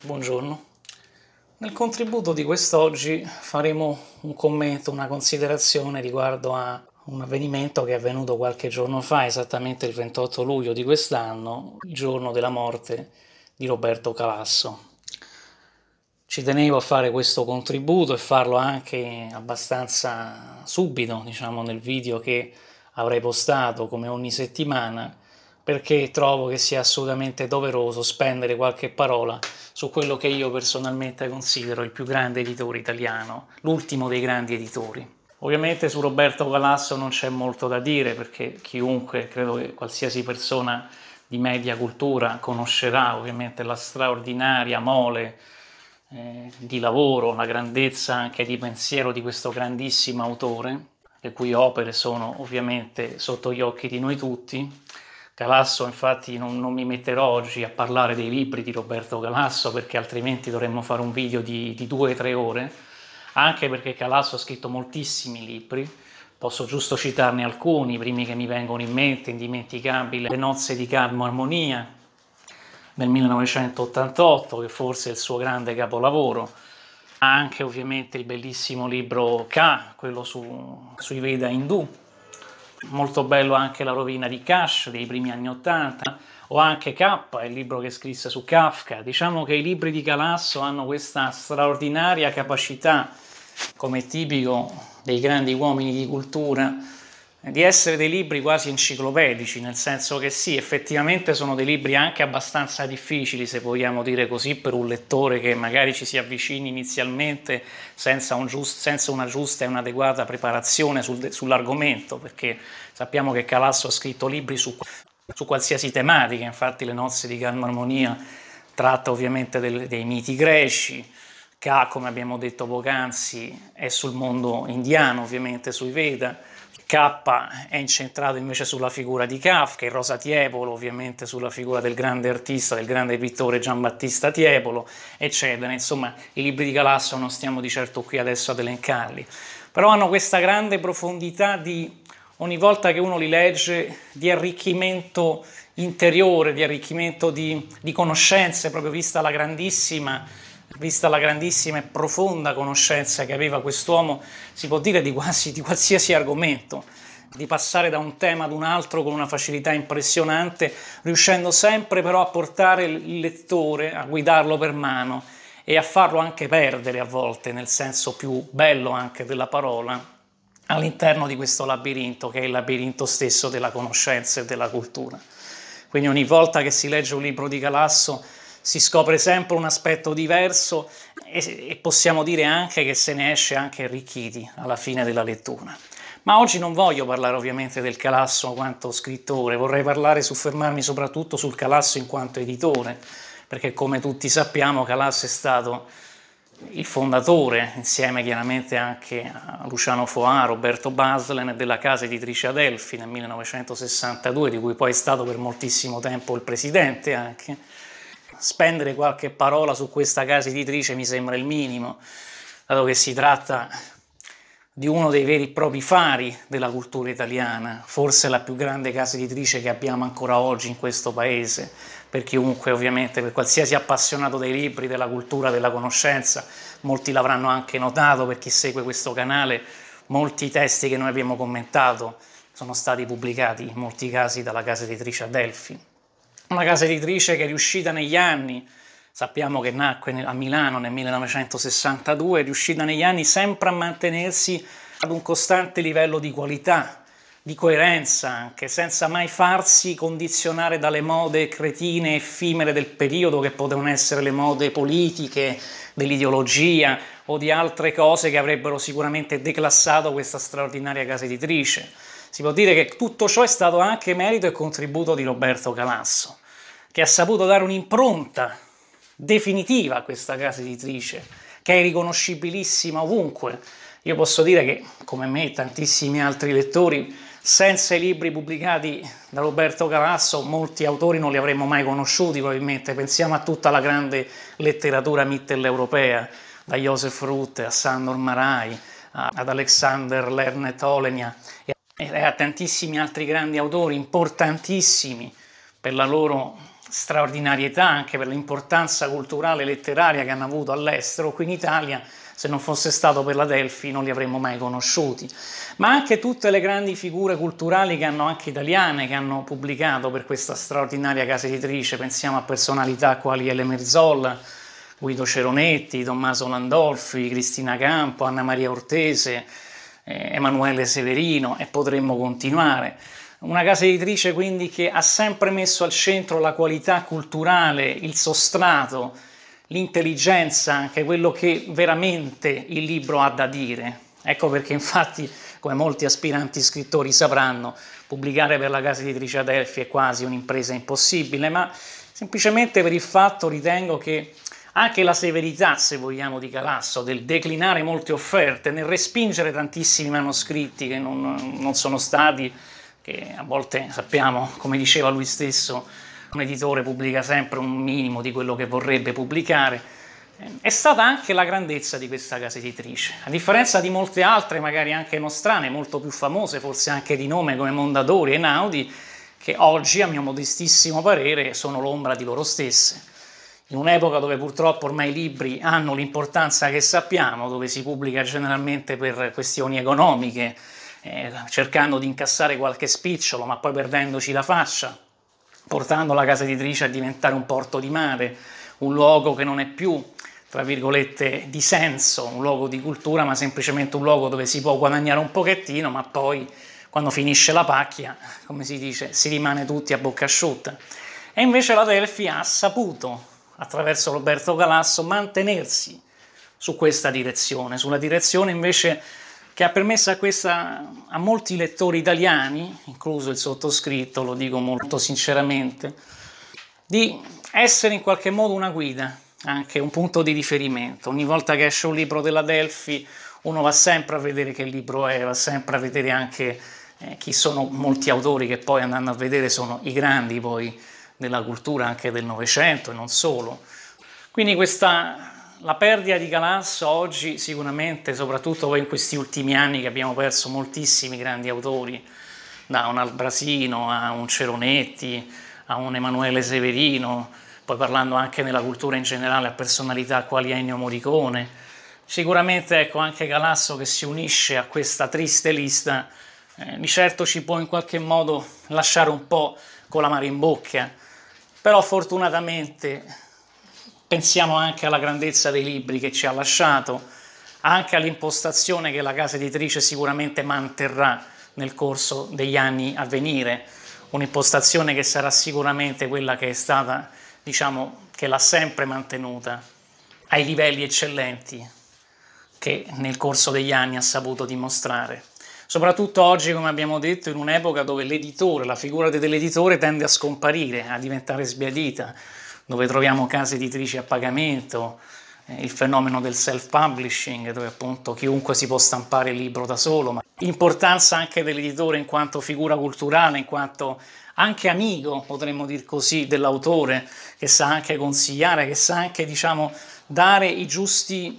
Buongiorno. Nel contributo di quest'oggi faremo un commento, una considerazione riguardo a un avvenimento che è avvenuto qualche giorno fa, esattamente il 28 luglio di quest'anno, il giorno della morte di Roberto Calasso. Ci tenevo a fare questo contributo e farlo anche abbastanza subito, diciamo nel video che avrei postato come ogni settimana, perché trovo che sia assolutamente doveroso spendere qualche parola su quello che io personalmente considero il più grande editore italiano, l'ultimo dei grandi editori. Ovviamente su Roberto Calasso non c'è molto da dire perché chiunque, credo che qualsiasi persona di media cultura conoscerà ovviamente la straordinaria mole eh, di lavoro, la grandezza anche di pensiero di questo grandissimo autore, le cui opere sono ovviamente sotto gli occhi di noi tutti Galasso, infatti non, non, mi metterò oggi a parlare dei libri di Roberto Galasso perché altrimenti dovremmo fare un video di, di due o tre ore, anche perché Galasso ha scritto moltissimi libri, posso giusto citarne alcuni, i primi che mi vengono in mente, indimenticabile Le nozze di Carmo Armonia nel 1988, che forse è il suo grande capolavoro, anche ovviamente il bellissimo libro K, quello su, sui Veda Hindu Molto bello anche La rovina di Cash dei primi anni Ottanta, o anche K, il libro che scrisse su Kafka. Diciamo che i libri di Calasso hanno questa straordinaria capacità, come tipico dei grandi uomini di cultura, di essere dei libri quasi enciclopedici, nel senso che sì, effettivamente sono dei libri anche abbastanza difficili, se vogliamo dire così, per un lettore che magari ci si avvicini inizialmente senza, un giust, senza una giusta e un'adeguata preparazione sul, sull'argomento, perché sappiamo che Calasso ha scritto libri su, su qualsiasi tematica, infatti le nozze di Calma Armonia tratta ovviamente del, dei miti greci, Ka, come abbiamo detto poc'anzi, è sul mondo indiano, ovviamente sui Veda K è incentrato invece sulla figura di Kafka, il Rosa Tiepolo ovviamente sulla figura del grande artista, del grande pittore Giambattista Tiepolo, eccetera. Insomma, i libri di Galasso non stiamo di certo qui adesso ad elencarli, però hanno questa grande profondità di ogni volta che uno li legge di arricchimento interiore, di arricchimento di, di conoscenze, proprio vista la grandissima Vista la grandissima e profonda conoscenza che aveva quest'uomo, si può dire di quasi di qualsiasi argomento, di passare da un tema ad un altro con una facilità impressionante, riuscendo sempre però a portare il lettore, a guidarlo per mano e a farlo anche perdere a volte, nel senso più bello anche della parola, all'interno di questo labirinto che è il labirinto stesso della conoscenza e della cultura. Quindi ogni volta che si legge un libro di Galasso si scopre sempre un aspetto diverso e, e possiamo dire anche che se ne esce anche arricchiti alla fine della lettura. Ma oggi non voglio parlare ovviamente del Calasso quanto scrittore, vorrei parlare, e soffermarmi soprattutto sul Calasso in quanto editore, perché come tutti sappiamo Calasso è stato il fondatore, insieme chiaramente anche a Luciano Foà, Roberto Baslen, della casa editrice Adelphi nel 1962, di cui poi è stato per moltissimo tempo il presidente anche, spendere qualche parola su questa casa editrice mi sembra il minimo, dato che si tratta di uno dei veri e propri fari della cultura italiana, forse la più grande casa editrice che abbiamo ancora oggi in questo paese, per chiunque ovviamente, per qualsiasi appassionato dei libri, della cultura, della conoscenza, molti l'avranno anche notato per chi segue questo canale, molti testi che noi abbiamo commentato sono stati pubblicati in molti casi dalla casa editrice Adelphi una casa editrice che è riuscita negli anni, sappiamo che nacque a Milano nel 1962, è riuscita negli anni sempre a mantenersi ad un costante livello di qualità, di coerenza, anche senza mai farsi condizionare dalle mode cretine effimere del periodo, che potevano essere le mode politiche, dell'ideologia o di altre cose che avrebbero sicuramente declassato questa straordinaria casa editrice si può dire che tutto ciò è stato anche merito e contributo di Roberto Calasso, che ha saputo dare un'impronta definitiva a questa casa editrice, che è riconoscibilissima ovunque. Io posso dire che, come me e tantissimi altri lettori, senza i libri pubblicati da Roberto Calasso molti autori non li avremmo mai conosciuti probabilmente, pensiamo a tutta la grande letteratura mitteleuropea, da Joseph Rutte a Sandor Marai, ad Alexander Lernet Olenia e e a tantissimi altri grandi autori importantissimi per la loro straordinarietà, anche per l'importanza culturale e letteraria che hanno avuto all'estero, qui in Italia se non fosse stato per la Delphi non li avremmo mai conosciuti, ma anche tutte le grandi figure culturali che hanno anche italiane, che hanno pubblicato per questa straordinaria casa editrice, pensiamo a personalità quali Ele Merzolla, Guido Ceronetti, Tommaso Landolfi, Cristina Campo, Anna Maria Ortese, eh, Emanuele Severino e potremmo continuare. Una casa editrice quindi che ha sempre messo al centro la qualità culturale, il sostrato, l'intelligenza, anche quello che veramente il libro ha da dire. Ecco perché infatti, come molti aspiranti scrittori sapranno, pubblicare per la casa editrice Adelphi è quasi un'impresa impossibile, ma semplicemente per il fatto ritengo che anche la severità, se vogliamo, di Calasso, del declinare molte offerte, nel respingere tantissimi manoscritti che non, non sono stati, che a volte sappiamo, come diceva lui stesso, un editore pubblica sempre un minimo di quello che vorrebbe pubblicare, è stata anche la grandezza di questa casa editrice. A differenza di molte altre, magari anche nostrane, molto più famose, forse anche di nome come Mondadori e Naudi, che oggi, a mio modestissimo parere, sono l'ombra di loro stesse in un'epoca dove purtroppo ormai i libri hanno l'importanza che sappiamo, dove si pubblica generalmente per questioni economiche, eh, cercando di incassare qualche spicciolo, ma poi perdendoci la faccia, portando la casa editrice a diventare un porto di mare, un luogo che non è più, tra virgolette, di senso, un luogo di cultura, ma semplicemente un luogo dove si può guadagnare un pochettino, ma poi quando finisce la pacchia, come si dice, si rimane tutti a bocca asciutta. E invece la Delphi ha saputo attraverso Roberto Galasso, mantenersi su questa direzione, sulla direzione invece che ha permesso a, questa, a molti lettori italiani, incluso il sottoscritto, lo dico molto sinceramente, di essere in qualche modo una guida, anche un punto di riferimento. Ogni volta che esce un libro della Delphi, uno va sempre a vedere che libro è, va sempre a vedere anche eh, chi sono molti autori che poi andando a vedere sono i grandi poi della cultura anche del Novecento e non solo. Quindi questa, la perdita di Galasso oggi sicuramente, soprattutto in questi ultimi anni che abbiamo perso moltissimi grandi autori, da un Albrasino a un Ceronetti, a un Emanuele Severino, poi parlando anche nella cultura in generale a personalità quali Ennio Morricone, sicuramente ecco anche Galasso che si unisce a questa triste lista eh, di certo ci può in qualche modo lasciare un po' con la mare in bocca però fortunatamente pensiamo anche alla grandezza dei libri che ci ha lasciato, anche all'impostazione che la casa editrice sicuramente manterrà nel corso degli anni a venire, un'impostazione che sarà sicuramente quella che è stata, diciamo, che l'ha sempre mantenuta ai livelli eccellenti che nel corso degli anni ha saputo dimostrare. Soprattutto oggi, come abbiamo detto, in un'epoca dove l'editore, la figura dell'editore tende a scomparire, a diventare sbiadita, dove troviamo case editrici a pagamento, eh, il fenomeno del self-publishing, dove appunto chiunque si può stampare il libro da solo, ma l'importanza anche dell'editore in quanto figura culturale, in quanto anche amico, potremmo dire così, dell'autore, che sa anche consigliare, che sa anche, diciamo, dare giusti,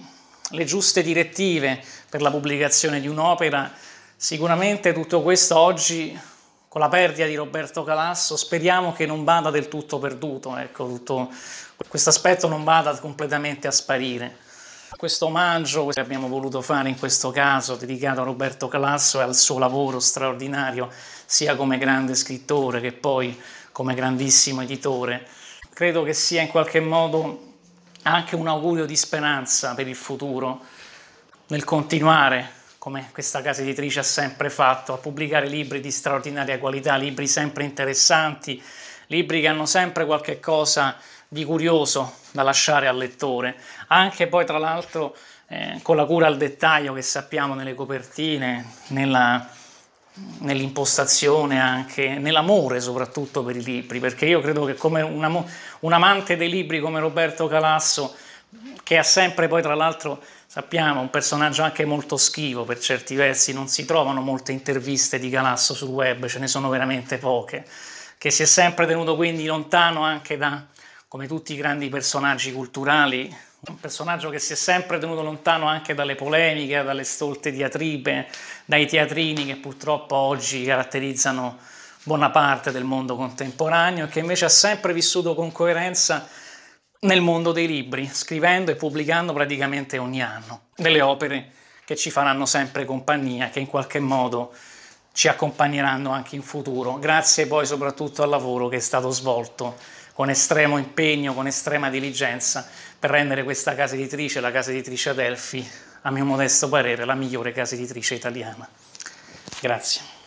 le giuste direttive per la pubblicazione di un'opera Sicuramente tutto questo oggi, con la perdita di Roberto Calasso, speriamo che non vada del tutto perduto, ecco, tutto questo aspetto non vada completamente a sparire. Questo omaggio che abbiamo voluto fare in questo caso, dedicato a Roberto Calasso e al suo lavoro straordinario, sia come grande scrittore che poi come grandissimo editore, credo che sia in qualche modo anche un augurio di speranza per il futuro nel continuare come questa casa editrice ha sempre fatto, a pubblicare libri di straordinaria qualità, libri sempre interessanti, libri che hanno sempre qualche cosa di curioso da lasciare al lettore, anche poi tra l'altro eh, con la cura al dettaglio che sappiamo nelle copertine, nella, nell'impostazione anche, nell'amore soprattutto per i libri, perché io credo che come un, am- un amante dei libri come Roberto Calasso, che ha sempre poi tra l'altro sappiamo, un personaggio anche molto schivo per certi versi, non si trovano molte interviste di Galasso sul web, ce ne sono veramente poche, che si è sempre tenuto quindi lontano anche da, come tutti i grandi personaggi culturali, un personaggio che si è sempre tenuto lontano anche dalle polemiche, dalle stolte diatribe, dai teatrini che purtroppo oggi caratterizzano buona parte del mondo contemporaneo e che invece ha sempre vissuto con coerenza nel mondo dei libri, scrivendo e pubblicando praticamente ogni anno delle opere che ci faranno sempre compagnia, che in qualche modo ci accompagneranno anche in futuro, grazie poi soprattutto al lavoro che è stato svolto con estremo impegno, con estrema diligenza per rendere questa casa editrice, la casa editrice Adelphi, a mio modesto parere, la migliore casa editrice italiana. Grazie.